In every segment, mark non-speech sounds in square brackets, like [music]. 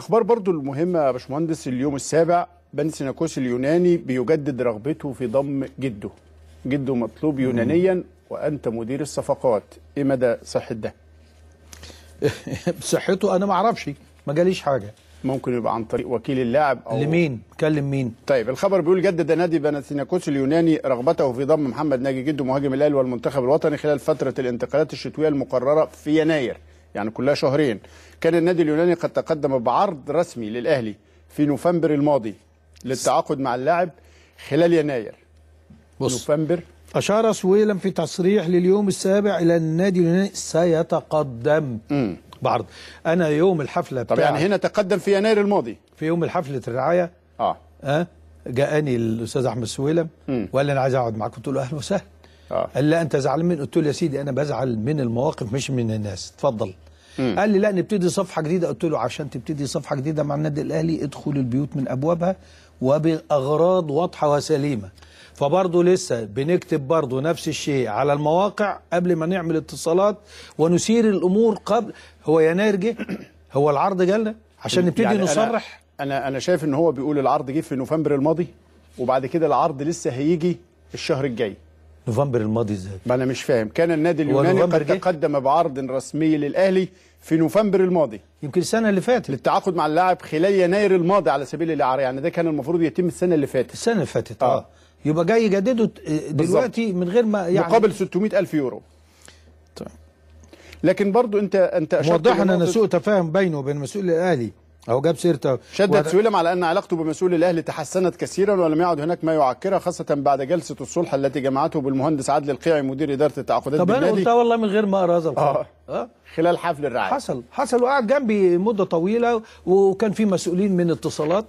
اخبار برضو المهمه يا باشمهندس اليوم السابع بنسيناكوس اليوناني بيجدد رغبته في ضم جده جده مطلوب يونانيا وانت مدير الصفقات ايه مدى صحه ده [laughs] صحته انا ما اعرفش ما جاليش حاجه ممكن يبقى عن طريق وكيل اللاعب او لمين كلم مين طيب الخبر بيقول جدد نادي بناتيناكوس اليوناني رغبته في ضم محمد ناجي جده مهاجم الاهلي والمنتخب الوطني خلال فتره الانتقالات الشتويه المقرره في يناير يعني كلها شهرين كان النادي اليوناني قد تقدم بعرض رسمي للأهلي في نوفمبر الماضي للتعاقد مع اللاعب خلال يناير بص. نوفمبر أشار سويلم في تصريح لليوم السابع إلى النادي اليوناني سيتقدم م. بعرض أنا يوم الحفلة طب يعني هنا تقدم في يناير الماضي في يوم الحفلة الرعاية آه, أه؟ جاءني الأستاذ أحمد سويلم وقال لي أنا عايز أقعد معاك قلت له أهلا وسهلا آه. قال لا أنت زعلان من قلت له يا سيدي أنا بزعل من المواقف مش من الناس اتفضل مم. قال لي لا نبتدي صفحه جديده قلت له عشان تبتدي صفحه جديده مع النادي الاهلي ادخل البيوت من ابوابها وباغراض واضحه وسليمه فبرضه لسه بنكتب برضه نفس الشيء على المواقع قبل ما نعمل اتصالات ونسير الامور قبل هو يناير جه [clears throat] هو العرض جالنا عشان يعني نبتدي يعني نصرح انا انا شايف ان هو بيقول العرض جه في نوفمبر الماضي وبعد كده العرض لسه هيجي الشهر الجاي نوفمبر الماضي ازاي ما انا مش فاهم كان النادي اليوناني قد تقدم بعرض رسمي للاهلي في نوفمبر الماضي يمكن السنه اللي فاتت للتعاقد مع اللاعب خلال يناير الماضي على سبيل الاعاره يعني ده كان المفروض يتم السنه اللي فاتت السنه اللي فاتت اه, آه. يبقى جاي يجدده آه، دلوقتي بالزبط. من غير ما يعني مقابل 600 الف يورو طيب لكن برضو انت انت اشرت موضح ان انا سوء تفاهم بينه وبين مسؤول الاهلي اهو جاب سيرته شدد سويلم على ان علاقته بمسؤول الاهلي تحسنت كثيرا ولم يعد هناك ما يعكره خاصه بعد جلسه الصلح التي جمعته بالمهندس عادل القيعي مدير اداره التعاقدات طب بالنادي. انا قلتها والله من غير ما اقرا هذا آه. آه. خلال حفل الرعايه حصل حصل وقعد جنبي مده طويله وكان في مسؤولين من اتصالات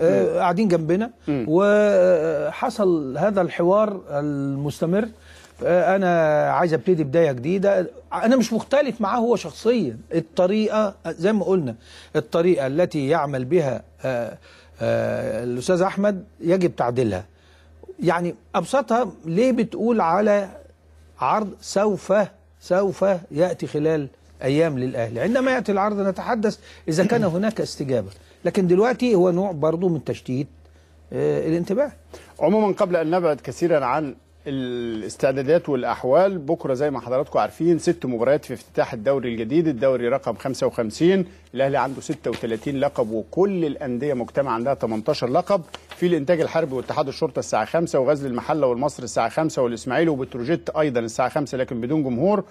آه، قاعدين جنبنا وحصل هذا الحوار المستمر آه، انا عايز ابتدي بدايه جديده انا مش مختلف معاه هو شخصيا الطريقه زي ما قلنا الطريقه التي يعمل بها آه، آه، الاستاذ احمد يجب تعديلها يعني ابسطها ليه بتقول على عرض سوف سوف ياتي خلال ايام للاهلي عندما ياتي العرض نتحدث اذا كان [clears throat] هناك استجابه لكن دلوقتي هو نوع برضه من تشتيت الانتباه عموما قبل ان نبعد كثيرا عن الاستعدادات والاحوال بكره زي ما حضراتكم عارفين ست مباريات في افتتاح الدوري الجديد الدوري رقم 55 الاهلي عنده 36 لقب وكل الانديه مجتمع عندها 18 لقب في الانتاج الحربي واتحاد الشرطه الساعه 5 وغزل المحله والمصر الساعه 5 والاسماعيلي وبتروجيت ايضا الساعه 5 لكن بدون جمهور